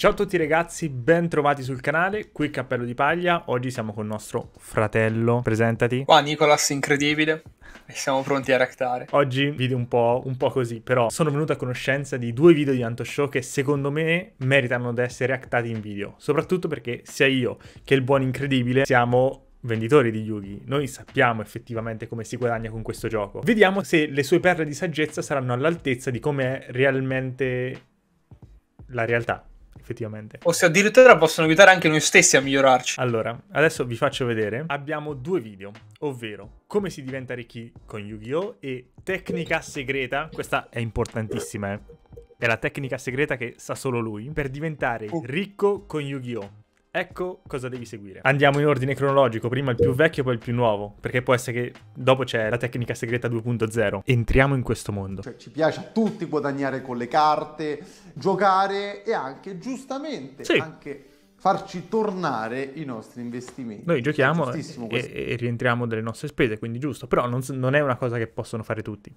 Ciao a tutti ragazzi, ben trovati sul canale, qui Cappello di Paglia, oggi siamo con il nostro fratello, presentati. Qua Nicolas, incredibile, e siamo pronti a ractare. Oggi video un po', un po', così, però sono venuto a conoscenza di due video di Antoshow che secondo me meritano di essere reactati in video, soprattutto perché sia io che il buon incredibile siamo venditori di Yugi, noi sappiamo effettivamente come si guadagna con questo gioco. Vediamo se le sue perle di saggezza saranno all'altezza di come è realmente la realtà effettivamente. O se addirittura possono aiutare anche noi stessi a migliorarci. Allora, adesso vi faccio vedere. Abbiamo due video, ovvero come si diventa ricchi con Yu-Gi-Oh! e tecnica segreta. Questa è importantissima, eh. È la tecnica segreta che sa solo lui per diventare uh. ricco con Yu-Gi-Oh! Ecco cosa devi seguire. Andiamo in ordine cronologico, prima il più vecchio, poi il più nuovo, perché può essere che dopo c'è la tecnica segreta 2.0. Entriamo in questo mondo. Cioè, ci piace a tutti guadagnare con le carte, giocare e anche giustamente sì. anche farci tornare i nostri investimenti. Noi giochiamo e, e, rientriamo delle nostre spese, quindi giusto, però non, non è una cosa che possono fare tutti.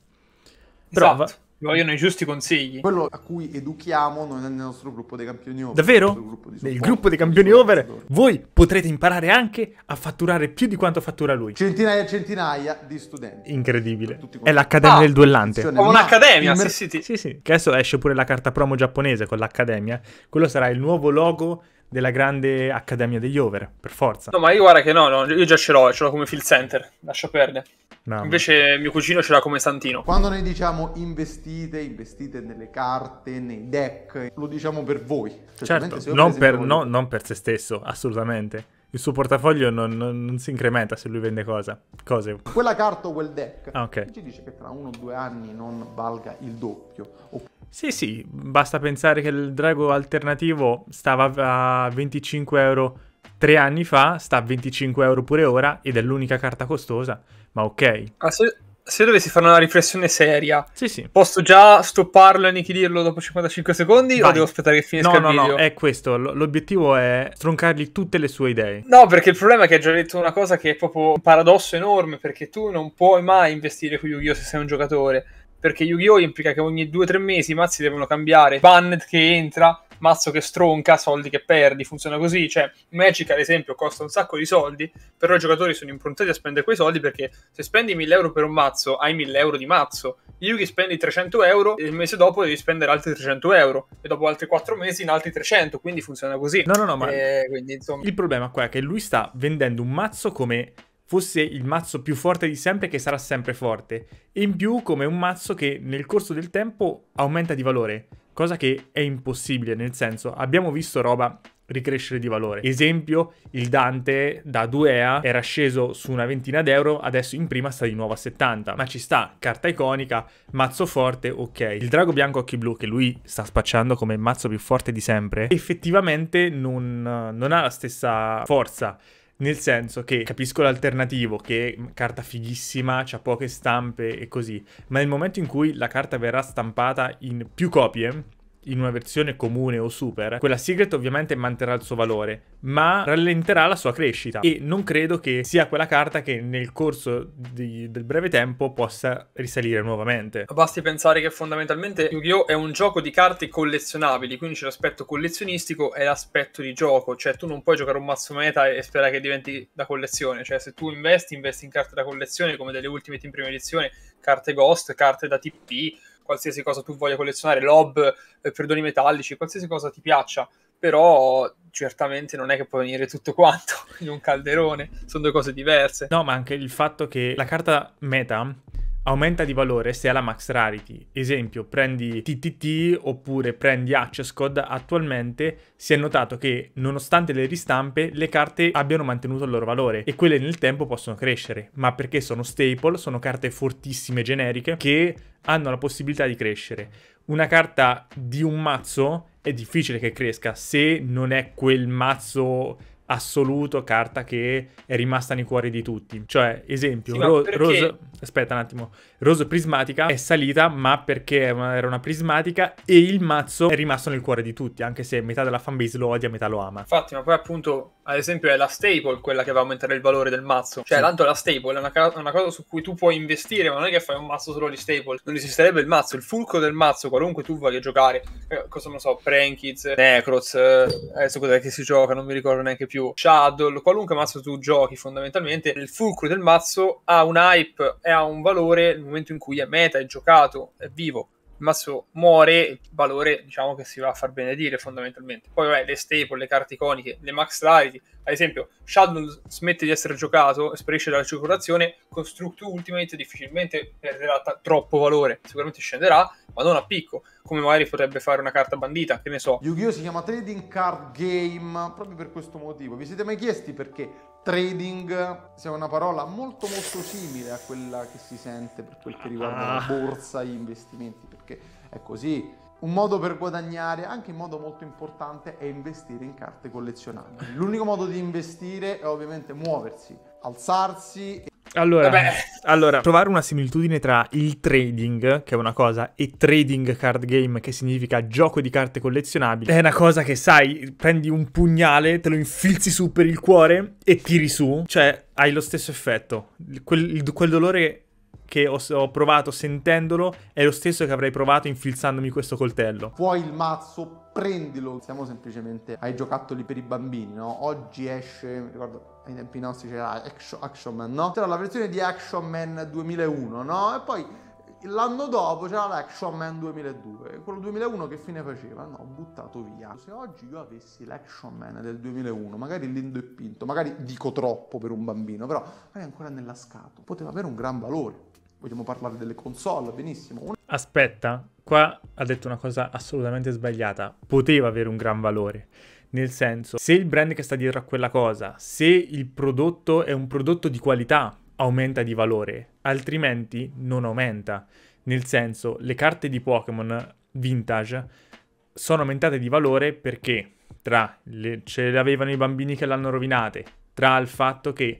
Però esatto. vogliono i giusti consigli. Quello a cui educhiamo non è nel nostro gruppo dei campioni over. Davvero? Gruppo nel gruppo dei campioni over voi potrete imparare anche a fatturare più di quanto fattura lui. Centinaia e centinaia di studenti. Incredibile. È l'Accademia ah, del Duellante. È un'accademia, sì, sì, sì, sì. Che adesso esce pure la carta promo giapponese con l'Accademia. Quello sarà il nuovo logo della grande accademia degli over, per forza. No, ma io guarda che no, no io già ce l'ho, ce l'ho come field center, lascia perdere. No, Invece mio cugino ce l'ha come Santino. Quando noi diciamo investite, investite nelle carte, nei deck, lo diciamo per voi. Cioè, certo, non per, voi... No, non per se stesso, assolutamente il suo portafoglio non, non, non, si incrementa se lui vende cosa, cose. Quella carta o quel deck ah, okay. ci dice che tra uno o due anni non valga il doppio. Oppure... Sì, sì, basta pensare che il Drago alternativo stava a 25 euro tre anni fa, sta a 25 euro pure ora ed è l'unica carta costosa, ma ok. Ah, se, se dovessi fare una riflessione seria, sì, sì. posso già stopparlo e annichilirlo dopo 55 secondi Vai. o devo aspettare che finisca no, no, No, no, è questo. L- l'obiettivo è stroncargli tutte le sue idee. No, perché il problema è che hai già detto una cosa che è proprio un paradosso enorme, perché tu non puoi mai investire con Yu-Gi-Oh! se sei un giocatore perché Yu-Gi-Oh! implica che ogni 2-3 mesi i mazzi devono cambiare, banned che entra, mazzo che stronca, soldi che perdi, funziona così, cioè Magic ad esempio costa un sacco di soldi, però i giocatori sono improntati a spendere quei soldi perché se spendi 1000 euro per un mazzo hai 1000 euro di mazzo, yu Yugi spendi 300 euro e il mese dopo devi spendere altri 300 euro e dopo altri 4 mesi in altri 300, quindi funziona così. No, no, no, ma e, eh, quindi, insomma... il problema qua è che lui sta vendendo un mazzo come fosse il mazzo più forte di sempre che sarà sempre forte e in più come un mazzo che nel corso del tempo aumenta di valore, cosa che è impossibile, nel senso abbiamo visto roba ricrescere di valore. Esempio, il Dante da 2EA era sceso su una ventina d'euro, adesso in prima sta di nuovo a 70, ma ci sta, carta iconica, mazzo forte, ok. Il drago bianco occhi blu che lui sta spacciando come il mazzo più forte di sempre, effettivamente non, non ha la stessa forza nel senso che capisco l'alternativo, che carta fighissima, c'ha poche stampe e così, ma nel momento in cui la carta verrà stampata in più copie, in una versione comune o super, quella Secret ovviamente manterrà il suo valore, ma rallenterà la sua crescita e non credo che sia quella carta che nel corso di, del breve tempo possa risalire nuovamente. Basti pensare che fondamentalmente Yu-Gi-Oh! è un gioco di carte collezionabili, quindi c'è l'aspetto collezionistico e l'aspetto di gioco, cioè tu non puoi giocare un mazzo meta e sperare che diventi da collezione, cioè se tu investi, investi in carte da collezione come delle ultime team prima edizione, carte Ghost, carte da TP, qualsiasi cosa tu voglia collezionare, lob, eh, perdoni metallici, qualsiasi cosa ti piaccia, però certamente non è che può venire tutto quanto in un calderone, sono due cose diverse. No, ma anche il fatto che la carta meta aumenta di valore se è la max rarity. Esempio, prendi TTT oppure prendi Accesscode, attualmente si è notato che nonostante le ristampe le carte abbiano mantenuto il loro valore e quelle nel tempo possono crescere, ma perché sono staple, sono carte fortissime generiche che hanno la possibilità di crescere. Una carta di un mazzo è difficile che cresca se non è quel mazzo assoluto, carta che è rimasta nei cuori di tutti. Cioè, esempio, sì, Ro- perché... Rose... Aspetta un attimo. Rose Prismatica è salita, ma perché era una prismatica e il mazzo è rimasto nel cuore di tutti, anche se metà della fanbase lo odia, metà lo ama. Infatti, ma poi appunto, ad esempio, è la staple quella che va a aumentare il valore del mazzo. Cioè, sì. tanto la staple è una, ca- una, cosa su cui tu puoi investire, ma non è che fai un mazzo solo di staple. Non esisterebbe il mazzo, il fulcro del mazzo, qualunque tu voglia giocare. Eh, cosa non so, Prankids, Necrots, eh, adesso cos'è che si gioca, non mi ricordo neanche più più Shadow, qualunque mazzo tu giochi fondamentalmente, il fulcro del mazzo ha un hype e ha un valore nel momento in cui è meta, è giocato, è vivo. Masso muore, valore diciamo che si va a far benedire fondamentalmente. Poi vabbè, le staple, le carte iconiche, le max rarity, ad esempio Shadow smette di essere giocato, sparisce dalla circolazione, Construct Ultimate difficilmente perderà t- troppo valore, sicuramente scenderà, ma non a picco, come magari potrebbe fare una carta bandita, che ne so. Yu-Gi-Oh! si chiama Trading Card Game proprio per questo motivo. Vi siete mai chiesti perché trading sia una parola molto molto simile a quella che si sente per quel che riguarda ah. la borsa e gli investimenti perché è così. Un modo per guadagnare, anche in modo molto importante, è investire in carte collezionabili. L'unico modo di investire è ovviamente muoversi, alzarsi. E... Allora, allora, trovare una similitudine tra il trading, che è una cosa, e trading card game, che significa gioco di carte collezionabili, è una cosa che sai, prendi un pugnale, te lo infilzi su per il cuore e tiri su, cioè hai lo stesso effetto. Quel, quel dolore che ho, ho, provato sentendolo è lo stesso che avrei provato infilzandomi questo coltello. Vuoi il mazzo, prendilo. Siamo semplicemente ai giocattoli per i bambini, no? Oggi esce, mi ricordo, ai tempi nostri c'era Action, Action Man, no? C'era la versione di Action Man 2001, no? E poi L'anno dopo c'era l'Action Man 2002, quello 2001 che fine faceva? No, buttato via. Se oggi io avessi l'Action Man del 2001, magari lindo e pinto, magari dico troppo per un bambino, però magari ancora nella scatola, poteva avere un gran valore. Vogliamo parlare delle console, benissimo. Aspetta, qua ha detto una cosa assolutamente sbagliata. Poteva avere un gran valore. Nel senso, se il brand che sta dietro a quella cosa, se il prodotto è un prodotto di qualità, aumenta di valore, altrimenti non aumenta. Nel senso, le carte di Pokémon vintage sono aumentate di valore perché tra le, ce le avevano i bambini che l'hanno rovinate, tra il fatto che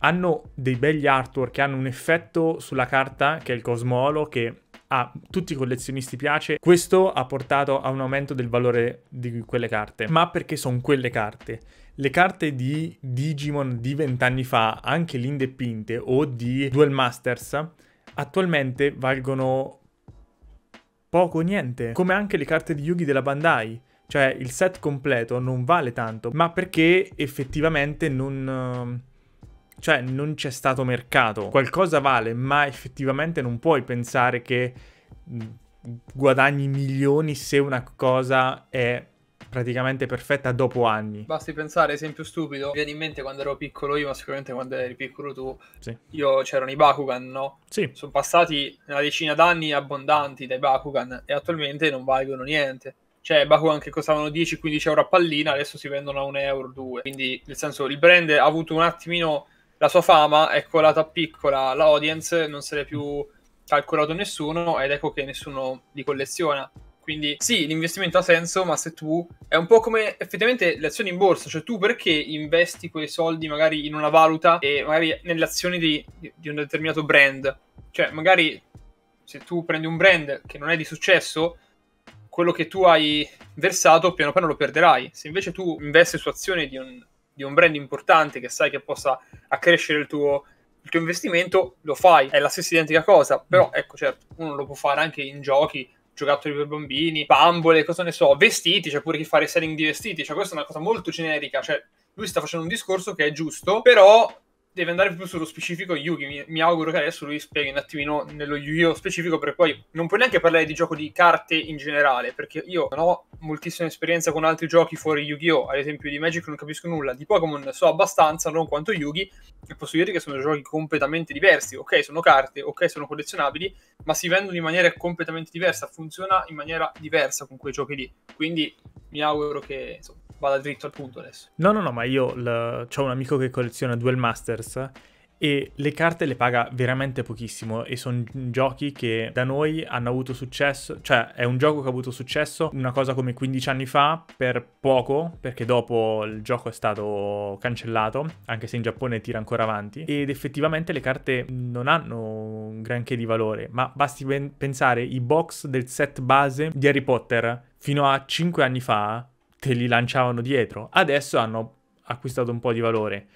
hanno dei belli artwork che hanno un effetto sulla carta, che è il Cosmolo, che a tutti i collezionisti piace. Questo ha portato a un aumento del valore di quelle carte, ma perché sono quelle carte le carte di Digimon di vent'anni fa, anche l'indepinte o di Duel Masters, attualmente valgono poco o niente, come anche le carte di Yugi della Bandai. Cioè il set completo non vale tanto, ma perché effettivamente non... Cioè non c'è stato mercato. Qualcosa vale, ma effettivamente non puoi pensare che mm, guadagni milioni se una cosa è praticamente perfetta dopo anni. Basti pensare, esempio stupido, mi viene in mente quando ero piccolo io, ma sicuramente quando eri piccolo tu, sì. io c'erano i Bakugan, no? Sì. Sono passati una decina d'anni abbondanti dai Bakugan e attualmente non valgono niente. Cioè, Bakugan che costavano 10-15 euro a pallina, adesso si vendono a 1 euro 2. Quindi, nel senso, il brand ha avuto un attimino la sua fama, è colata ecco, a piccola l'audience, non se l'è più calcolato nessuno ed ecco che nessuno li colleziona. Quindi sì, l'investimento ha senso, ma se tu è un po' come effettivamente le azioni in borsa, cioè tu perché investi quei soldi magari in una valuta e magari nelle azioni di, di un determinato brand? Cioè, magari se tu prendi un brand che non è di successo, quello che tu hai versato piano piano lo perderai. Se invece tu investi su azioni di un, di un brand importante che sai che possa accrescere il tuo, il tuo investimento, lo fai. È la stessa identica cosa, però mm. ecco, certo, uno lo può fare anche in giochi giocattoli per bambini, bambole, cosa ne so, vestiti, c'è cioè pure chi fa reselling di vestiti, cioè questa è una cosa molto generica, cioè lui sta facendo un discorso che è giusto, però deve andare più sullo specifico Yugi, mi, mi auguro che adesso lui spieghi un attimino nello Yu-Gi-Oh specifico, perché poi non puoi neanche parlare di gioco di carte in generale, perché io non ho moltissima esperienza con altri giochi fuori Yu-Gi-Oh, ad esempio di Magic non capisco nulla, di Pokémon so abbastanza, non quanto Yugi, vi posso dire che sono giochi completamente diversi. Ok, sono carte, ok, sono collezionabili, ma si vendono in maniera completamente diversa, funziona in maniera diversa con quei giochi lì. Quindi mi auguro che insomma, vada dritto al punto adesso. No, no, no, ma io l... ho un amico che colleziona Duel Masters e le carte le paga veramente pochissimo e sono giochi che da noi hanno avuto successo, cioè è un gioco che ha avuto successo una cosa come 15 anni fa per poco, perché dopo il gioco è stato cancellato, anche se in Giappone tira ancora avanti ed effettivamente le carte non hanno un granché di valore, ma basti pensare i box del set base di Harry Potter fino a 5 anni fa te li lanciavano dietro, adesso hanno acquistato un po' di valore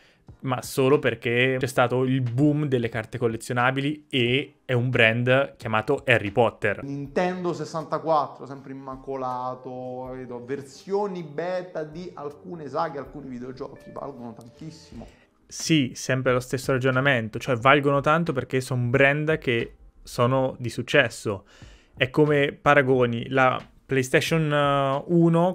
ma solo perché c'è stato il boom delle carte collezionabili e è un brand chiamato Harry Potter. Nintendo 64, sempre immacolato, vedo, versioni beta di alcune saghe, alcuni videogiochi, valgono tantissimo. Sì, sempre lo stesso ragionamento, cioè valgono tanto perché sono brand che sono di successo. È come paragoni la PlayStation 1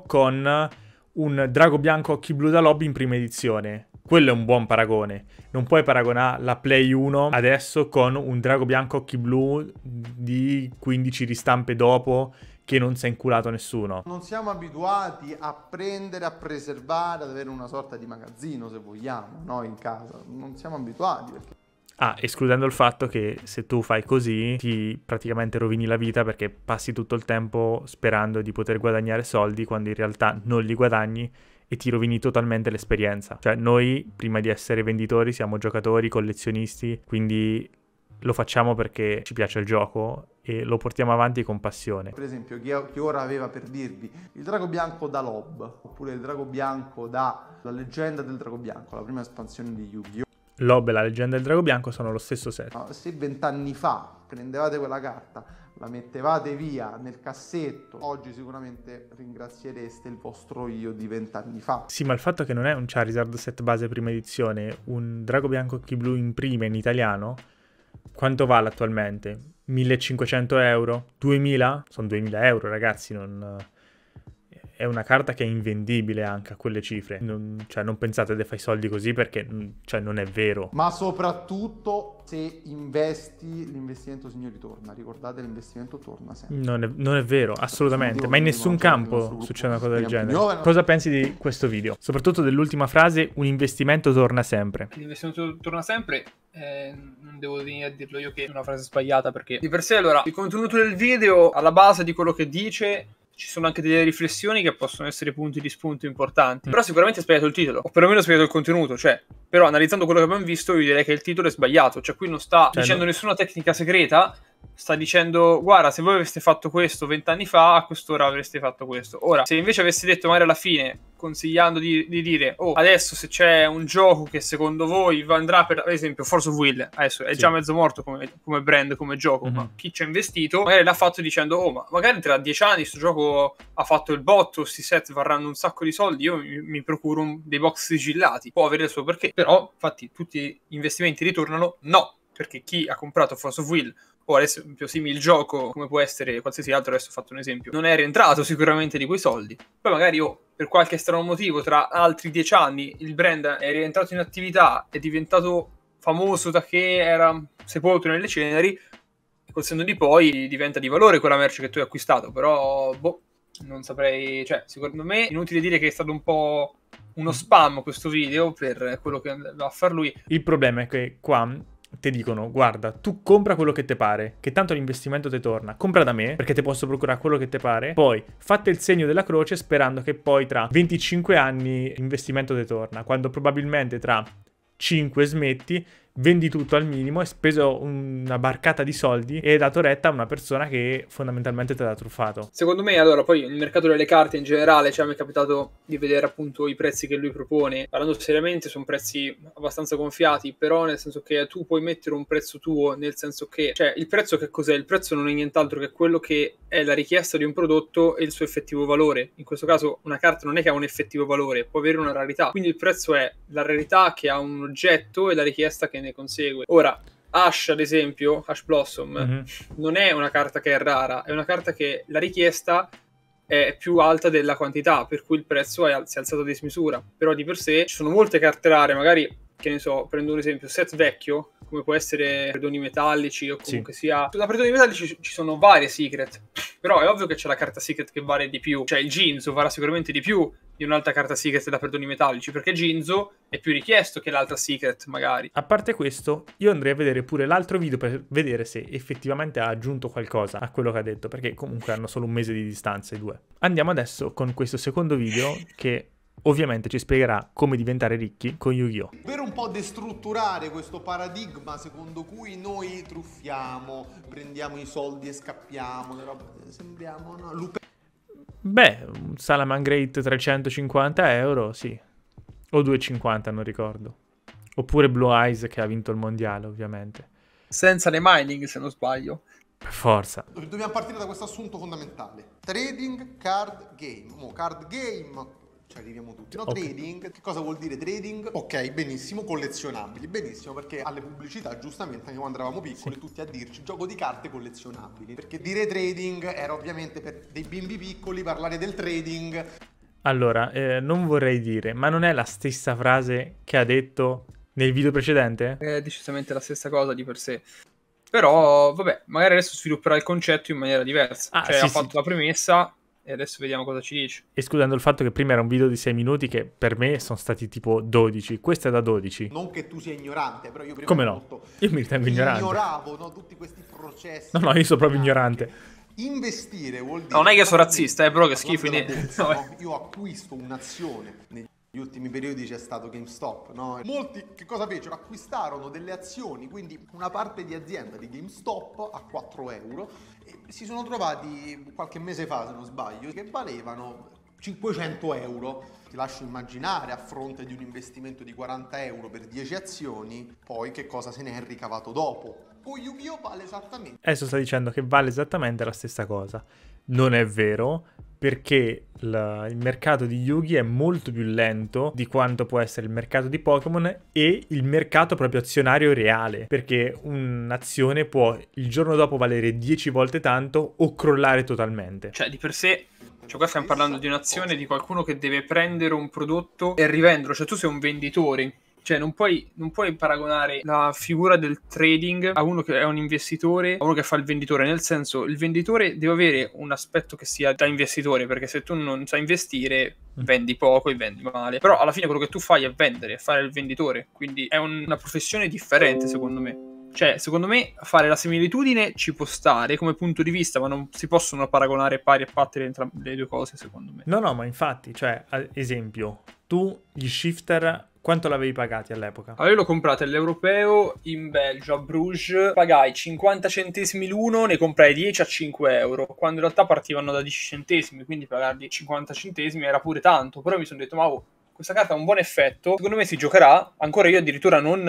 eh, con un drago bianco occhi blu da lobby in prima edizione quello è un buon paragone. Non puoi paragonare la Play 1 adesso con un drago bianco occhi blu di 15 ristampe dopo che non si è inculato nessuno. Non siamo abituati a prendere, a preservare, ad avere una sorta di magazzino, se vogliamo, no? In casa. Non siamo abituati perché... Ah, escludendo il fatto che se tu fai così ti praticamente rovini la vita perché passi tutto il tempo sperando di poter guadagnare soldi quando in realtà non li guadagni e ti rovini totalmente l'esperienza. Cioè noi prima di essere venditori siamo giocatori, collezionisti, quindi lo facciamo perché ci piace il gioco e lo portiamo avanti con passione. Per esempio, chi ora aveva per dirvi il drago bianco da Lob, oppure il drago bianco da La leggenda del drago bianco, la prima espansione di Yu-Gi-Oh! Lob e la leggenda del drago bianco sono lo stesso set. Se vent'anni fa prendevate quella carta la mettevate via nel cassetto, oggi sicuramente ringraziereste il vostro io di vent'anni fa. Sì, ma il fatto che non è un Charizard set base prima edizione, un Drago Bianco Chi Blu in prima in italiano, quanto vale attualmente? 1500 euro? 2000? Sono 2000 euro ragazzi, non è una carta che è invendibile anche a quelle cifre. Non, cioè, non pensate fare i soldi così perché mm, cioè, non è vero. Ma soprattutto se investi, l'investimento signor ritorna. Ricordate, l'investimento torna sempre. Non è, non è vero, assolutamente. Ma in nessun campo succede una cosa del genere. Cosa pensi di questo video? Soprattutto dell'ultima frase, un investimento torna sempre. L'investimento torna sempre eh, non devo venire a dirlo io che è una frase sbagliata perché di per sé allora il contenuto del video alla base di quello che dice ci sono anche delle riflessioni che possono essere punti di spunto importanti. Mm. Però sicuramente è sbagliato il titolo, o perlomeno è sbagliato il contenuto. Cioè, però analizzando quello che abbiamo visto, io direi che il titolo è sbagliato. Cioè, qui non sta cioè, dicendo no. nessuna tecnica segreta, sta dicendo guarda se voi aveste fatto questo vent'anni fa a quest'ora avreste fatto questo ora se invece avessi detto magari alla fine consigliando di, di dire oh adesso se c'è un gioco che secondo voi andrà per, per esempio Force of Will adesso è sì. già mezzo morto come, come brand come gioco mm-hmm. ma mhm. chi ci ha investito magari l'ha fatto dicendo oh ma magari tra dieci anni questo gioco ha fatto il botto questi set varranno un sacco di soldi io mi, mi procuro un, dei box sigillati può avere il suo perché però infatti tutti gli investimenti ritornano no perché chi ha comprato Force of Will o ad esempio simile gioco, come può essere qualsiasi altro, adesso ho fatto un esempio, non è rientrato sicuramente di quei soldi. Poi magari io, oh, per qualche strano motivo, tra altri dieci anni il brand è rientrato in attività, è diventato famoso da che era sepolto nelle ceneri, col senno di poi diventa di valore quella merce che tu hai acquistato, però boh, non saprei, cioè secondo me inutile dire che è stato un po' uno spam questo video per quello che andava a far lui. Il problema è che qua ti dicono guarda tu compra quello che ti pare che tanto l'investimento ti torna compra da me perché ti posso procurare quello che ti pare poi fate il segno della croce sperando che poi tra 25 anni l'investimento ti torna quando probabilmente tra 5 smetti vendi tutto al minimo, hai speso una barcata di soldi e hai dato retta a una persona che fondamentalmente te l'ha truffato. Secondo me, allora, poi il mercato delle carte in generale, cioè mi è capitato di vedere appunto i prezzi che lui propone, parlando seriamente sono prezzi abbastanza gonfiati, però nel senso che tu puoi mettere un prezzo tuo, nel senso che, cioè il prezzo che cos'è? Il prezzo non è nient'altro che quello che è la richiesta di un prodotto e il suo effettivo valore. In questo caso una carta non è che ha un effettivo valore, può avere una rarità, quindi il prezzo è la rarità che ha un oggetto e la richiesta che ne consegue. Ora, Ash, ad esempio, Ash Blossom, mm-hmm. non è una carta che è rara, è una carta che la richiesta è più alta della quantità, per cui il prezzo è, si è alzato a dismisura. Però di per sé ci sono molte carte rare, magari, che ne so, prendo un esempio, set vecchio, come può essere perdoni metallici o comunque sì. sia... Da perdoni metallici ci sono varie secret, però è ovvio che c'è la carta secret che vale di più, cioè il Ginzo varrà sicuramente di più di un'altra carta secret da perdoni metallici, perché Ginzo è più richiesto che l'altra secret magari. A parte questo, io andrei a vedere pure l'altro video per vedere se effettivamente ha aggiunto qualcosa a quello che ha detto, perché comunque hanno solo un mese di distanza i due. Andiamo adesso con questo secondo video che Ovviamente ci spiegherà come diventare ricchi con Yu-Gi-Oh! Per un po' destrutturare questo paradigma secondo cui noi truffiamo, prendiamo i soldi e scappiamo, le robe, sembriamo no, lupe... Beh, un Salamangreat 350 euro, sì. O 2,50, non ricordo. Oppure Blue Eyes che ha vinto il mondiale, ovviamente. Senza le mining, se non sbaglio. Per forza. Dobbiamo partire da questo assunto fondamentale. Trading card game. Oh, card game ci cioè, arriviamo tutti. No, okay. trading, che cosa vuol dire trading? Ok, benissimo, collezionabili, benissimo, perché alle pubblicità giustamente anche quando eravamo piccoli sì. tutti a dirci gioco di carte collezionabili, perché dire trading era ovviamente per dei bimbi piccoli parlare del trading. Allora, eh, non vorrei dire, ma non è la stessa frase che ha detto nel video precedente? È decisamente la stessa cosa di per sé. Però, vabbè, magari adesso svilupperà il concetto in maniera diversa. Ah, cioè, sì, ha fatto sì. la premessa, e adesso vediamo cosa ci dice. Escludendo il fatto che prima era un video di 6 minuti che per me sono stati tipo 12, questo è da 12. Non che tu sia ignorante, però io prima Come no? Tutto... Io mi ritengo ignorante. Ignoravo no, tutti questi processi. No, no, io sono proprio ignorante. Investire vuol dire... Non è che sono razzista, eh, bro, che schifo. Io acquisto un'azione gli ultimi periodi c'è stato GameStop, no? Molti che cosa fecero? Acquistarono delle azioni, quindi una parte di azienda di GameStop a 4 euro e si sono trovati qualche mese fa, se non sbaglio, che valevano 500 euro. Ti lascio immaginare a fronte di un investimento di 40 euro per 10 azioni, poi che cosa se ne è ricavato dopo. O Yu-Gi-Oh vale esattamente. Adesso sta dicendo che vale esattamente la stessa cosa. Non è vero, perché la, il mercato di Yugi è molto più lento di quanto può essere il mercato di Pokémon e il mercato proprio azionario reale, perché un'azione può il giorno dopo valere 10 volte tanto o crollare totalmente. Cioè, di per sé cioè, qua stiamo parlando di un'azione di qualcuno che deve prendere un prodotto e rivenderlo, Cioè, tu sei un venditore cioè, non puoi, non puoi, paragonare la figura del trading a uno che è un investitore, a uno che fa il venditore. Nel senso, il venditore deve avere un aspetto che sia da investitore, perché se tu non sai investire, mm. vendi poco e vendi male. Però alla fine quello che tu fai è vendere, è fare il venditore. Quindi è un, una professione differente, secondo me. Cioè, secondo me fare la similitudine ci può stare come punto di vista, ma non si possono paragonare pari e patti entrambe le due cose, secondo me. No, no, ma infatti, cioè, ad esempio, tu gli shifter quanto l'avevi pagato all'epoca? Allora io l'ho comprato all'europeo in Belgio, a Bruges. Pagai 50 centesimi l'uno, ne comprai 10 a 5 euro, quando in realtà partivano da 10 centesimi, quindi pagarli 50 centesimi era pure tanto. Però mi sono detto, ma oh, questa carta ha un buon effetto, secondo me si giocherà. Ancora io addirittura non,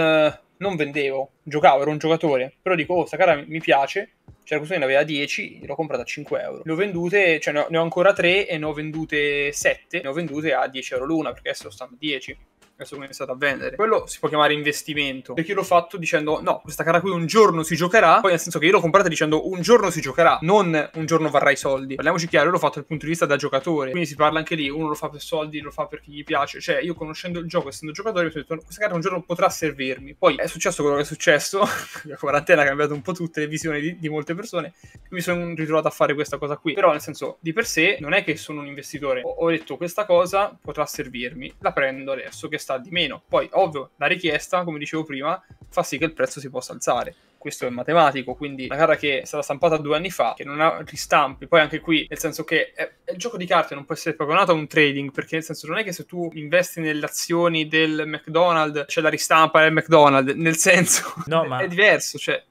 non vendevo, giocavo, ero un giocatore. Però dico, oh, questa carta mi piace, c'era questo che ne aveva 10, l'ho comprata a 5 euro. Le ho vendute, cioè ne ho, ne ho ancora 3 e ne ho vendute 7, ne ho vendute a 10 euro l'una, perché adesso stanno a 10 adesso come è stato a vendere. Quello si può chiamare investimento. Perché io l'ho fatto dicendo no, questa cara qui un giorno si giocherà, poi nel senso che io l'ho comprata dicendo un giorno si giocherà, non un giorno varrà i soldi. Parliamoci chiaro, io l'ho fatto dal punto di vista da giocatore, quindi si parla anche lì, uno lo fa per soldi, lo fa perché gli piace, cioè io conoscendo il gioco, essendo giocatore, ho detto questa carta un giorno potrà servirmi. Poi è successo quello che è successo, la quarantena ha cambiato un po' tutte le visioni di, di molte persone, mi sono ritrovato a fare questa cosa qui. Però nel senso, di per sé non è che sono un investitore, ho, ho detto questa cosa potrà servirmi, la prendo adesso che sta di meno. Poi, ovvio, la richiesta, come dicevo prima, fa sì che il prezzo si possa alzare questo è matematico, quindi una gara che è stata stampata due anni fa, che non ha ristampi, poi anche qui, nel senso che è, è il gioco di carte non può essere paragonato a un trading, perché nel senso non è che se tu investi nelle azioni del McDonald's c'è la ristampa del McDonald's, nel senso no, ma è diverso, cioè...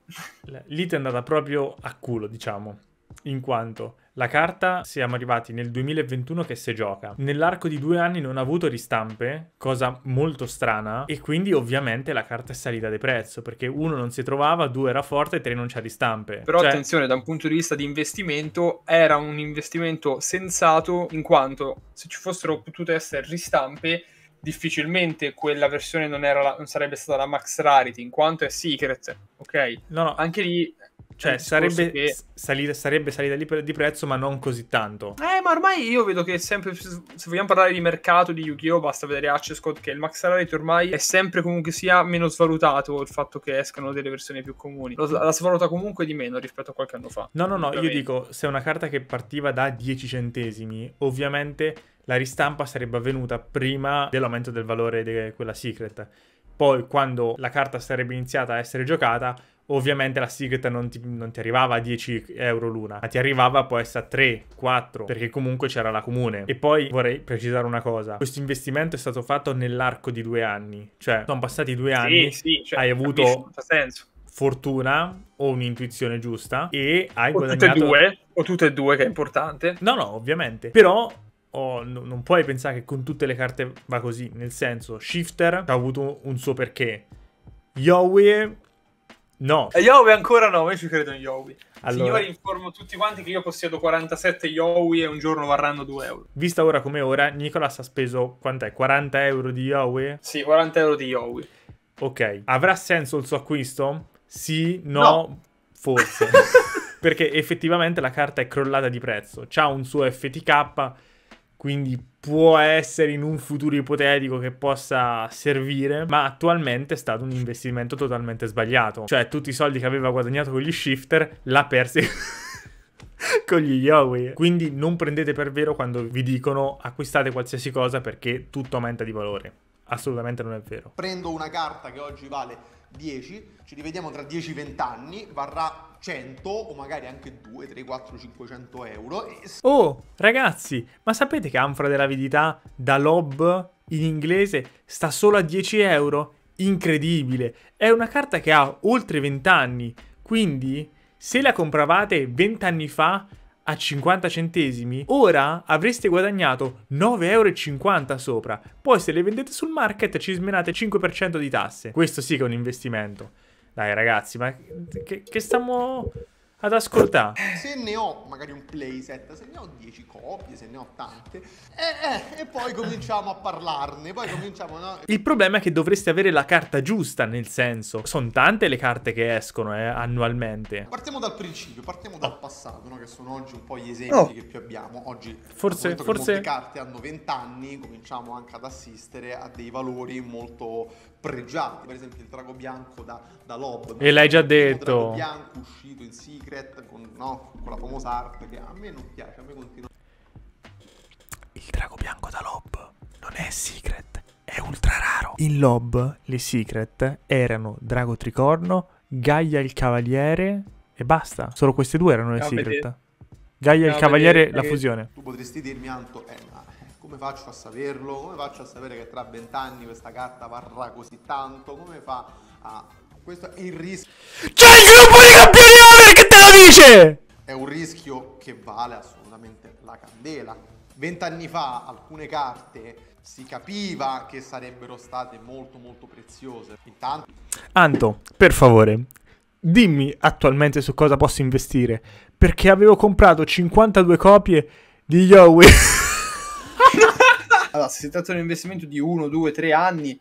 Lì ti è andata proprio a culo, diciamo, in quanto la carta siamo arrivati nel 2021 che si gioca. Nell'arco di due anni non ha avuto ristampe, cosa molto strana, e quindi ovviamente la carta è salita di prezzo, perché uno non si trovava, due era forte tre non c'ha ristampe. Però cioè... attenzione, da un punto di vista di investimento, era un investimento sensato, in quanto se ci fossero potute essere ristampe, difficilmente quella versione non, la, non, sarebbe stata la max rarity, in quanto è secret, ok? No, no. Anche lì cioè, eh, sarebbe, che... salire, sarebbe, salita lì di prezzo, ma non così tanto. Eh, ma ormai io vedo che sempre. Se vogliamo parlare di mercato di Yu-Gi-Oh! basta vedere Scott. che il max rarity ormai è sempre comunque sia meno svalutato il fatto che escano delle versioni più comuni. Lo, la svaluta comunque di meno rispetto a qualche anno fa. No, no, no, io dico, se una carta che partiva da 10 centesimi, ovviamente la ristampa sarebbe avvenuta prima dell'aumento del valore di quella secret. Poi, quando la carta sarebbe iniziata a essere giocata, Ovviamente la Sigret non ti, non ti, arrivava a 10 euro l'una, ma ti arrivava poi a 3, 4, perché comunque c'era la comune. E poi vorrei precisare una cosa: questo investimento è stato fatto nell'arco di due anni, cioè sono passati due anni, sì, sì, cioè, hai avuto capisco, fortuna o un'intuizione giusta e hai o guadagnato. Tutte e due, o tutte e due, che è importante. No, no, ovviamente. Però Oh, no, non puoi pensare che con tutte le carte va così. Nel senso, Shifter ha avuto un suo perché. Yowie No. E Yowie ancora no, io ci credo in Yowie. Allora. Signori, informo tutti quanti che io possiedo 47 Yowie e un giorno varranno 2 euro. Vista ora come ora, Nicolas ha speso quant'è? 40 euro di Yowie? Sì, 40 euro di Yowie. Ok. Avrà senso il suo acquisto? Sì, no. no. forse. Perché effettivamente la carta è crollata di prezzo. C'ha un suo FTK quindi può essere in un futuro ipotetico che possa servire, ma attualmente è stato un investimento totalmente sbagliato. Cioè tutti i soldi che aveva guadagnato con gli shifter l'ha persi. con gli Yahweh. Quindi non prendete per vero quando vi dicono acquistate qualsiasi cosa perché tutto aumenta di valore. Assolutamente non è vero. Prendo una carta che oggi vale 10, ci rivediamo tra 10-20 anni, varrà 100 o magari anche 2, 3, 4, 500 euro. E... Oh, ragazzi, ma sapete che Anfra dell'Avidità da LOB in inglese sta solo a 10 euro? Incredibile! È una carta che ha oltre 20 anni, quindi se la compravate 20 anni fa a 50 centesimi, ora avreste guadagnato 9,50 euro sopra. Poi se le vendete sul market ci smenate 5% di tasse. Questo sì che è un investimento. Dai ragazzi, ma che, che stiamo ad ascoltare. Se ne ho magari un playset, se ne ho 10 copie, se ne ho tante, eh, eh, e, poi cominciamo a parlarne, poi cominciamo... No? Il problema è che dovresti avere la carta giusta, nel senso, sono tante le carte che escono eh, annualmente. Partiamo dal principio, partiamo dal passato, no? che sono oggi un po' gli esempi oh. che più abbiamo. Oggi, forse, forse... molte carte hanno 20 anni, cominciamo anche ad assistere a dei valori molto pregiati, per esempio il drago bianco da, da Lob. E l'hai già detto. Il drago bianco uscito in Secret con, no, con la famosa arte che a me non piace, a me continua. Il drago bianco da Lob non è Secret, è ultra raro. In Lob le Secret erano Drago Tricorno, Gaia il Cavaliere e basta. Solo queste due erano le Secret. Gaia il Cavaliere, la fusione. Tu potresti dirmi, Anto, eh, ma come faccio a saperlo? Come faccio a sapere che tra vent'anni questa carta varrà così tanto? Come fa a... Questo è il rischio... C'è il gruppo di campioni over che te la dice! È un rischio che vale assolutamente la candela. Vent'anni fa alcune carte si capiva che sarebbero state molto molto preziose. Intanto... Anto, per favore, dimmi attualmente su cosa posso investire, perché avevo comprato 52 copie di Yahweh. allora, se si tratta di un investimento di 1, 2, 3 anni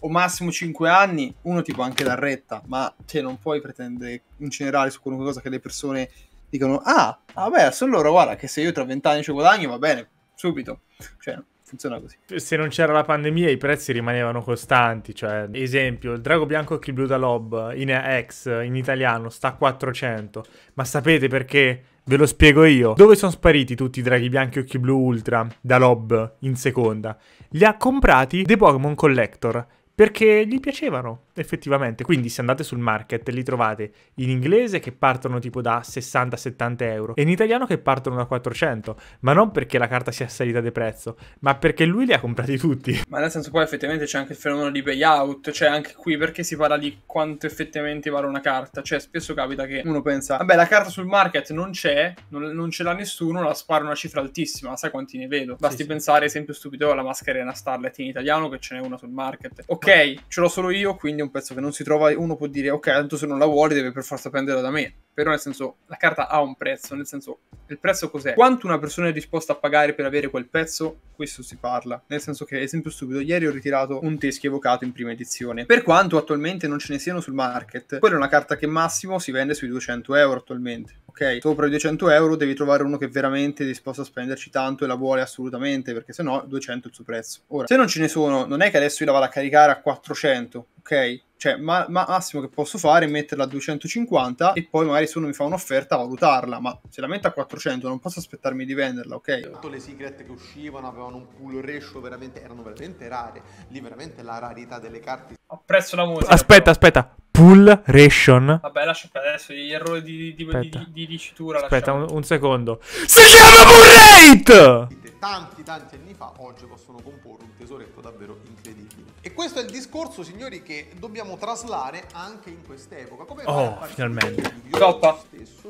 o massimo 5 anni, uno ti può anche dar retta, ma te cioè, non puoi pretendere in generale su qualunque cosa che le persone dicono, ah, vabbè, ah, adesso allora guarda che se io tra 20 anni ci guadagno va bene, subito. Cioè, funziona così. Se non c'era la pandemia i prezzi rimanevano costanti, cioè esempio il drago bianco Kibluda Lob in ex in italiano sta a 400, ma sapete perché Ve lo spiego io. Dove sono spariti tutti i draghi bianchi occhi blu ultra da lob in seconda? Li ha comprati The Pokémon Collector perché gli piacevano effettivamente. Quindi se andate sul market li trovate in inglese che partono tipo da 60-70 euro e in italiano che partono da 400, ma non perché la carta sia salita di prezzo, ma perché lui li ha comprati tutti. Ma nel senso poi effettivamente c'è anche il fenomeno di payout, cioè anche qui perché si parla di quanto effettivamente vale una carta, cioè spesso capita che uno pensa, vabbè la carta sul market non c'è, non, non ce l'ha nessuno, la spara una cifra altissima, sai quanti ne vedo? Basti sì, pensare, sì. esempio stupido, alla mascherina Starlet in italiano che ce n'è una sul market. Ok, ok, ce l'ho solo io, quindi è un pezzo che non si trova, uno può dire ok, tanto se non la vuole deve per forza prenderla da me però nel senso la carta ha un prezzo, nel senso il prezzo cos'è? Quanto una persona è disposta a pagare per avere quel pezzo? Questo si parla, nel senso che esempio stupido, ieri ho ritirato un teschio evocato in prima edizione, per quanto attualmente non ce ne siano sul market, quella è una carta che massimo si vende sui 200 euro attualmente. Ok, sopra i 200 euro devi trovare uno che veramente è disposto a spenderci tanto e la vuole assolutamente, perché sennò 200 è il suo prezzo. Ora, se non ce ne sono, non è che adesso io la vado a caricare a 400, ok? Cioè, ma, ma, massimo che posso fare è metterla a 250 e poi magari se uno mi fa un'offerta valutarla, ma se la metto a 400 non posso aspettarmi di venderla, ok? Tutte le sigarette che uscivano avevano un pull ratio veramente, erano veramente rare, lì veramente la rarità delle carte. Apprezzo la musica. Aspetta, però. aspetta. Pull ration. Vabbè, lascia per adesso gli errori di, di, di, di dicitura. Aspetta un, un, secondo. Si chiama pull rate! tanti tanti anni fa oggi possono comporre un tesoretto davvero incredibile. E questo è il discorso, signori, che dobbiamo traslare anche in quest'epoca. Come oh, finalmente. Stoppa.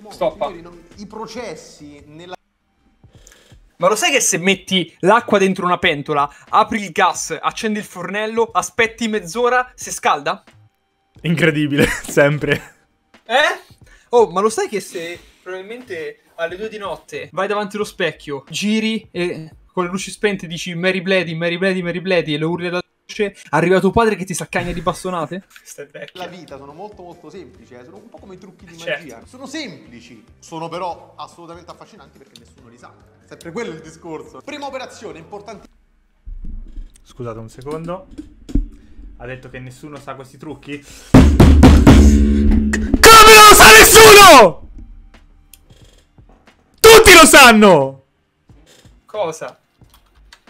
Stoppa. I processi nella ma lo sai che se metti l'acqua dentro una pentola, apri il gas, accendi il fornello, aspetti mezz'ora, si scalda? Incredibile, sempre. Eh? Oh, ma lo sai che se probabilmente alle due di notte vai davanti allo specchio, giri e con le luci spente dici Mary Blady, Mary Blady, Mary Blady e le urli da voce, arriva tuo padre che ti saccagna di bastonate? La vita sono molto molto semplici, eh. sono un po' come i trucchi di certo. magia. Sono semplici, sono però assolutamente affascinanti perché nessuno li sa. Sempre quello il discorso. Prima operazione, importante. Scusate un secondo. Ha detto che nessuno sa questi trucchi? Come non lo sa nessuno? sanno! Cosa?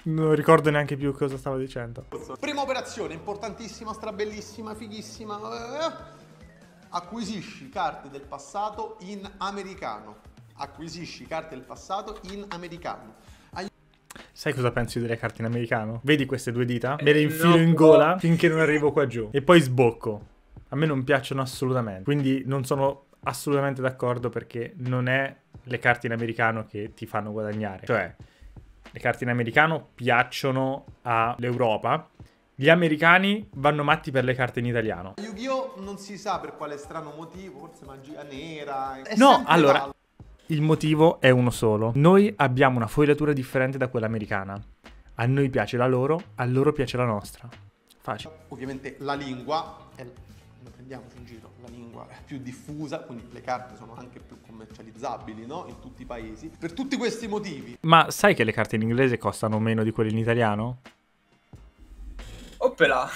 Non ricordo neanche più cosa stavo dicendo. Prima operazione, importantissima, strabellissima, fighissima. Eh? Acquisisci carte del passato in americano. Acquisisci carte del passato in americano. Ai Sai cosa penso delle carte in americano? Vedi queste due dita? Me le eh, infilo in gola finché non arrivo qua giù. E poi sbocco. A me non piacciono assolutamente. Quindi non sono assolutamente d'accordo perché non è le carte in americano che ti fanno guadagnare. Cioè, le carte in americano piacciono all'Europa. Gli americani vanno matti per le carte in italiano. Yu-Gi-Oh! non si sa per quale strano motivo, forse magia nera. È no, allora, il motivo è uno solo. Noi abbiamo una fogliatura differente da quella americana. A noi piace la loro, a loro piace la nostra. Facile. Ovviamente la lingua è prendiamoci in giro, la lingua è più diffusa, quindi le carte sono anche più commercializzabili no? in tutti i paesi. Per tutti questi motivi. Ma sai che le carte in inglese costano meno di quelle in italiano? Oppela!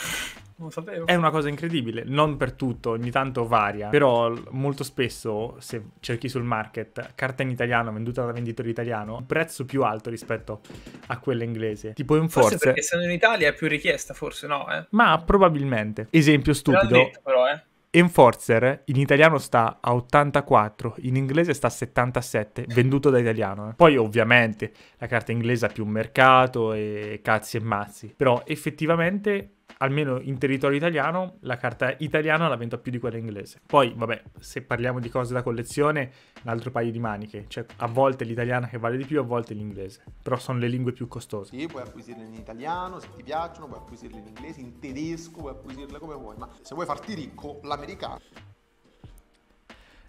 non sapevo. È una cosa incredibile, non per tutto, ogni tanto varia, però molto spesso se cerchi sul market carta in italiano venduta da venditore italiano, un prezzo più alto rispetto a quella inglese. Tipo in forse, forse perché essendo in Italia è più richiesta, forse no, eh. Ma probabilmente. Esempio stupido. Detto, però, eh. Enforcer in italiano sta a 84, in inglese sta a 77, venduto da italiano. Eh. Poi ovviamente la carta inglese ha più mercato e cazzi e mazzi, però effettivamente almeno in territorio italiano, la carta italiana la vendo più di quella inglese. Poi, vabbè, se parliamo di cose da collezione, un altro paio di maniche. Cioè, a volte l'italiana che vale di più, a volte l'inglese. Però sono le lingue più costose. Sì, puoi acquisirle in italiano, se ti piacciono, puoi acquisirle in inglese, in tedesco, puoi acquisirle come vuoi. Ma se vuoi farti ricco, l'americano...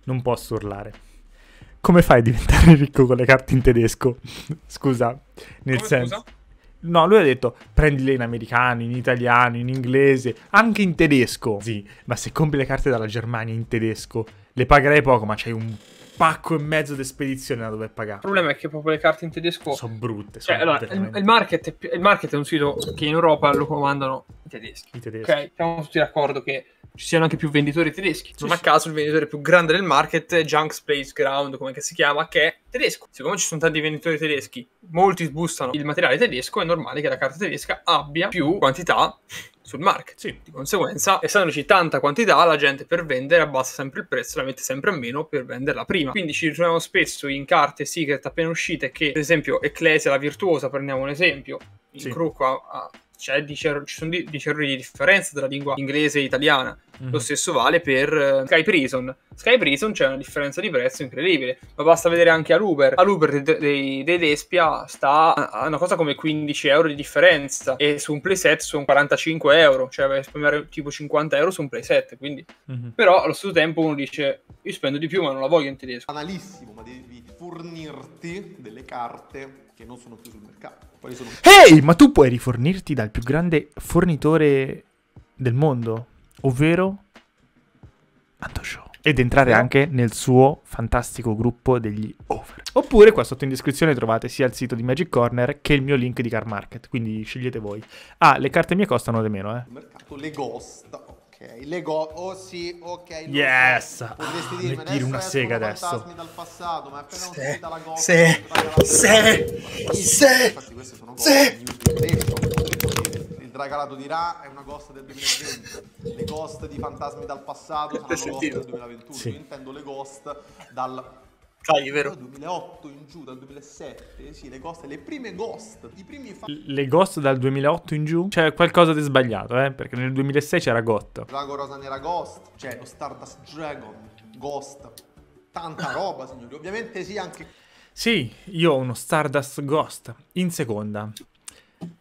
Non posso urlare. Come fai a diventare ricco con le carte in tedesco? Scusa, nel come senso... Scusa? No, lui ha detto prendile in americano, in italiano, in inglese, anche in tedesco. Sì, ma se compri le carte dalla Germania in tedesco, le pagherai poco, ma c'hai un pacco e mezzo di spedizione da dover pagare. Il problema è che proprio le carte in tedesco sono brutte. cioè, brutte allora, il, market è, il, market è, un sito che in Europa lo comandano i tedeschi. I tedeschi. Ok, siamo tutti d'accordo che ci siano anche più venditori tedeschi. non sì. a caso il venditore più grande del market è Junks Place Ground, come si chiama, che è tedesco. Siccome ci sono tanti venditori tedeschi, molti sbustano il materiale tedesco, è normale che la carta tedesca abbia più quantità sul market. Sì. Di conseguenza, essendoci tanta quantità, la gente per vendere abbassa sempre il prezzo, la mette sempre a meno per venderla prima. Quindi ci ritroviamo spesso in carte secret appena uscite che, ad esempio, Ecclesia la Virtuosa, prendiamo un esempio, il sì. Crucco a, a cioè, di cer- ci sono di, errori di differenza tra lingua inglese e italiana. Mm-hmm. Lo mhm. stesso vale per uh, Sky Prison. Sky Prison c'è una differenza di prezzo incredibile, ma basta vedere anche all'Uber. All'Uber dei Despia de sta a una cosa come 15 euro di differenza e su un playset sono 45 euro, cioè vai a spendere tipo 50 euro su un playset, quindi... Mm-hmm. Però allo stesso tempo uno dice io spendo di più ma non la voglio in tedesco. Banalissimo, ma devi fornirti delle carte che non sono più sul mercato. Poi sono... Hey, ma tu puoi rifornirti dal più grande fornitore del mondo, ovvero Antoshow ed entrare anche nel suo fantastico gruppo degli over. Oppure qua sotto in descrizione trovate sia il sito di Magic Corner che il mio link di Car Market, quindi scegliete voi. Ah, le carte mie costano di meno, eh. Il mercato le costa. Ok, Oh sì, ok. Yes! So. ah, dirmi dire una sega adesso. fantasmi dal passato, ma appena se, uscita la go. Se, se, se, Infatti queste sono se. Il Dragalato di Ra è una ghost del 2020. Le ghost di fantasmi dal passato sono ghost del 2021. Sì. Io intendo le ghost dal dai, vero. 2008 in giù, dal 2007, sì, le ghost, le prime ghost, i primi fan... Le ghost dal 2008 in giù? C'è qualcosa di sbagliato, eh, perché nel 2006 c'era Got. Drago Rosa Nera Ghost, cioè lo Stardust Dragon, Ghost, tanta roba, signori. Ovviamente sì, anche... Sì, io ho uno Stardust Ghost in seconda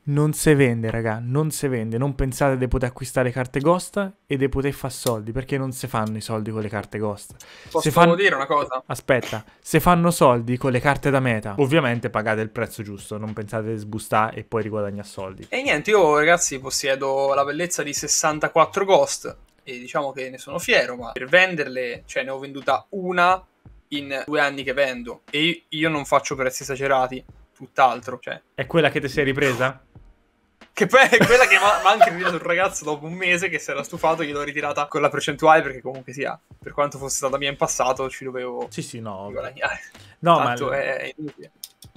non si vende, raga, non si vende. Non pensate di poter acquistare carte ghost e di poter fare soldi, perché non si fanno i soldi con le carte ghost. Posso se fanno... dire una cosa? Aspetta, se fanno soldi con le carte da meta, ovviamente pagate il prezzo giusto, non pensate di sbustare e poi riguadagnare soldi. E niente, io ragazzi possiedo la bellezza di 64 ghost e diciamo che ne sono fiero, ma per venderle, cioè ne ho venduta una in due anni che vendo e io non faccio prezzi esagerati tutt'altro. Cioè. È quella che ti sei ripresa? Che poi è quella che ma- anche ridato un ragazzo dopo un mese che si era stufato, gliel'ho ritirata con la percentuale perché comunque sia, per quanto fosse stata mia in passato, ci dovevo sì, sì, no, guadagnare. No, Tanto ma... è inutile.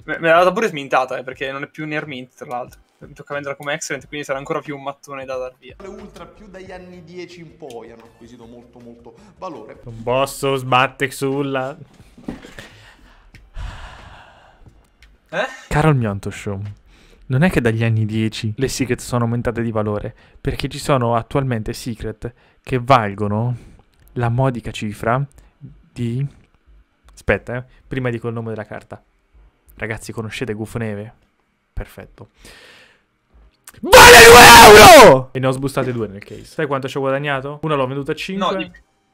Me, l'ha data pure smintata, eh, perché non è più near tra l'altro. Mi tocca venderla come excellent, quindi sarà ancora più un mattone da dar via. Le ultra più dagli anni 10 in poi hanno acquisito molto molto valore. Un bosso sbatte sulla... Caro Eh? Carol Miontoshom, non è che dagli anni 10 le secret sono aumentate di valore, perché ci sono attualmente secret che valgono la modica cifra di... Aspetta, eh, prima dico il nome della carta. Ragazzi, conoscete Gufoneve? Perfetto. Vale 2 euro! E ne ho sbustate due nel case. Sai quanto ci ho guadagnato? Una l'ho venduta a 5. No,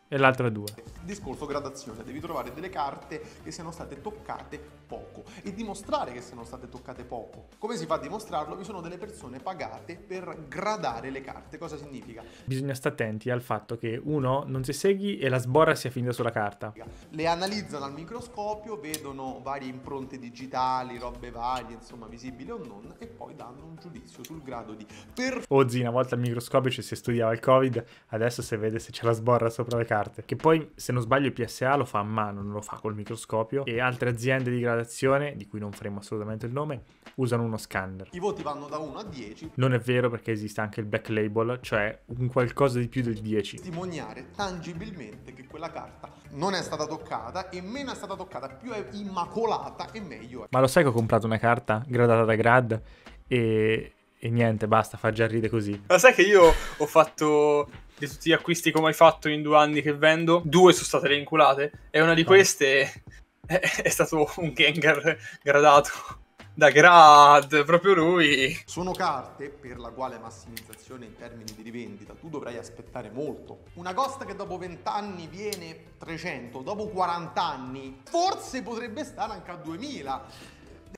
e l'altra due. Discorso gradazione, devi trovare delle carte che siano state toccate poco e dimostrare che siano state toccate poco. Come si fa a dimostrarlo? Vi sono delle persone pagate per gradare le carte. Cosa significa? Bisogna stare attenti al fatto che uno non si segui e la sborra sia finita sulla carta. Le analizzano al microscopio, vedono varie impronte digitali, robe varie, insomma visibili o non, e poi danno un giudizio sul grado di... Per... Ozzy una volta al microscopio ci si studiava il covid, adesso si vede se c'è la sborra sopra le carte carte. Che poi, se non sbaglio, il PSA lo fa a mano, non lo fa col microscopio. E altre aziende di gradazione, di cui non faremo assolutamente il nome, usano uno scanner. I voti vanno da 1 a 10. Non è vero perché esiste anche il back label, cioè un qualcosa di più del 10. Testimoniare tangibilmente che quella carta non è stata toccata e meno è stata toccata, più è immacolata e meglio è. Ma lo sai che ho comprato una carta gradata da grad e e niente, basta, fa già ride così. Ma sai che io ho fatto di tutti gli acquisti che ho mai fatto in due anni che vendo, due sono state rinculate e una di ah. queste è, è stato un Gengar gradato da Grad, proprio lui. Sono carte per la quale massimizzazione in termini di rivendita tu dovrai aspettare molto. Una costa che dopo 20 anni viene 300, dopo 40 anni forse potrebbe stare anche a 2000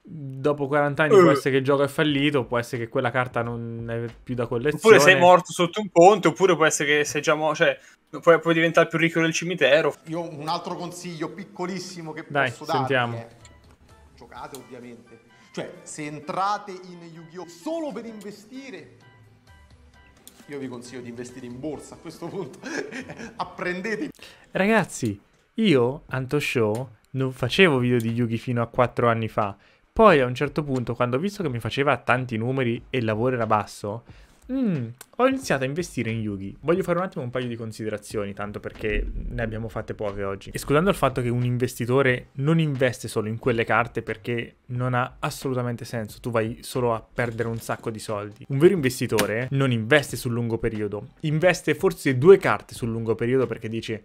dopo 40 anni uh. può eh. essere che il gioco è fallito, può essere che quella carta non è più da collezione. Oppure sei morto sotto un ponte, oppure può essere che sei già morto, cioè puoi, puoi, diventare più ricco del cimitero. Io un altro consiglio piccolissimo che Dai, posso sentiamo. darvi è... giocate ovviamente. Cioè, se entrate in Yu-Gi-Oh! solo per investire, io vi consiglio di investire in borsa a questo punto. Apprendete. Ragazzi, io, Antoshow, non facevo video di Yugi fino a 4 anni fa. Poi a un certo punto, quando ho visto che mi faceva tanti numeri e il lavoro era basso, Mm, ho iniziato a investire in Yugi. Voglio fare un attimo un paio di considerazioni, tanto perché ne abbiamo fatte poche oggi. Escludendo il fatto che un investitore non investe solo in quelle carte perché non ha assolutamente senso, tu vai solo a perdere un sacco di soldi. Un vero investitore non investe sul lungo periodo, investe forse due carte sul lungo periodo perché dice,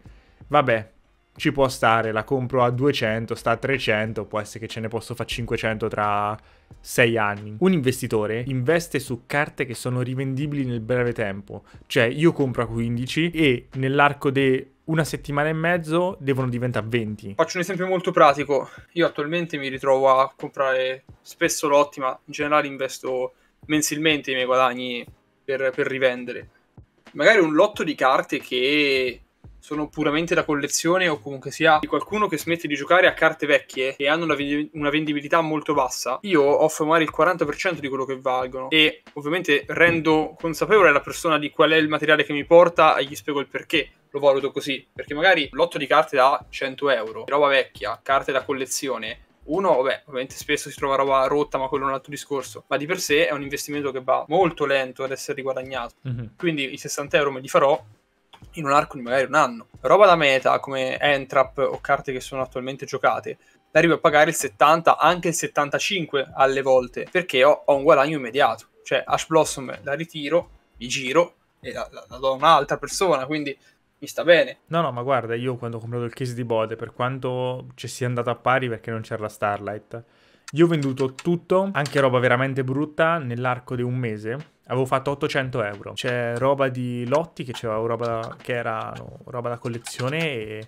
vabbè, ci può stare, la compro a 200, sta a 300, può essere che ce ne posso fare 500 tra 6 anni. Un investitore investe su carte che sono rivendibili nel breve tempo, cioè io compro a 15 e nell'arco di una settimana e mezzo devono diventare 20. Faccio un esempio molto pratico, io attualmente mi ritrovo a comprare spesso lotti, ma in generale investo mensilmente i miei guadagni per, per rivendere. Magari un lotto di carte che sono puramente da collezione o comunque sia di qualcuno che smette di giocare a carte vecchie e hanno una, una vendibilità molto bassa, io offro magari il 40% di quello che valgono e ovviamente rendo consapevole la persona di qual è il materiale che mi porta e gli spiego il perché lo valuto così, perché magari lotto di carte da 100 euro, roba vecchia, carte da collezione, uno, vabbè, ovviamente spesso si trova roba rotta, ma quello è un altro discorso. Ma di per sé è un investimento che va molto lento ad essere riguadagnato. Mm -hmm. Quindi i 60 euro me li farò in un arco di magari un anno. Roba da meta come Entrap o carte che sono attualmente giocate, arrivo a pagare il 70, anche il 75 alle volte, perché ho, ho un guadagno immediato. Cioè Ash Blossom la ritiro, mi giro e la, la, la do a un'altra persona, quindi mi sta bene. No, no, ma guarda, io quando ho comprato il case di Bode, per quanto ci sia andata a pari perché non c'era Starlight, io ho venduto tutto, anche roba veramente brutta, nell'arco di un mese. Avevo fatto 800 euro. C'è roba di lotti che, c'era roba, che era no, roba da collezione e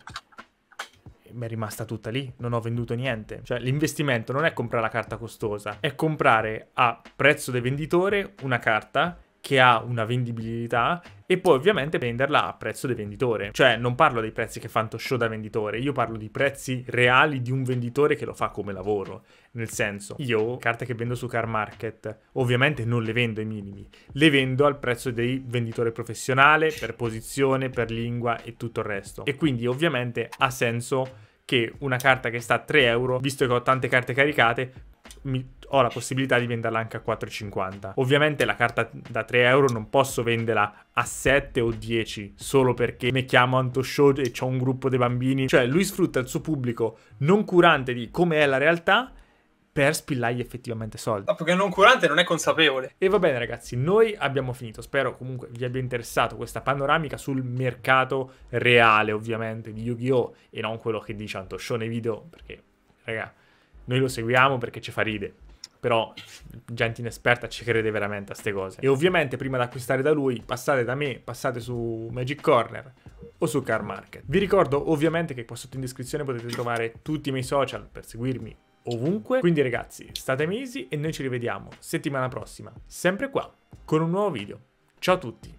mi è rimasta tutta lì, non ho venduto niente. Cioè l'investimento non è comprare la carta costosa, è comprare a prezzo del venditore una carta che ha una vendibilità e poi ovviamente venderla a prezzo del venditore. Cioè non parlo dei prezzi che fanno show da venditore, io parlo di prezzi reali di un venditore che lo fa come lavoro. Nel senso, io carte che vendo su Car Market ovviamente non le vendo ai minimi, le vendo al prezzo dei venditore professionale per posizione, per lingua e tutto il resto. E quindi ovviamente ha senso che una carta che sta a 3 euro, visto che ho tante carte caricate, mi, ho la possibilità di venderla anche a 4,50. Ovviamente la carta da 3 euro non posso venderla a 7 o 10 solo perché mi chiamo Antoshow e ho un gruppo di bambini. Cioè lui sfrutta il suo pubblico non curante di come è la realtà per spillargli effettivamente soldi. Ma perché non curante non è consapevole. E va bene ragazzi, noi abbiamo finito. Spero comunque vi abbia interessato questa panoramica sul mercato reale ovviamente di Yu-Gi-Oh! e non quello che dice Antoshow nei video perché, raga noi lo seguiamo perché ci fa ride. Però gente inesperta ci crede veramente a queste cose. E ovviamente prima di acquistare da lui, passate da me, passate su Magic Corner o su Car Market. Vi ricordo ovviamente che qua sotto in descrizione potete trovare tutti i miei social per seguirmi ovunque. Quindi ragazzi, state mesi e noi ci rivediamo settimana prossima, sempre qua, con un nuovo video. Ciao a tutti!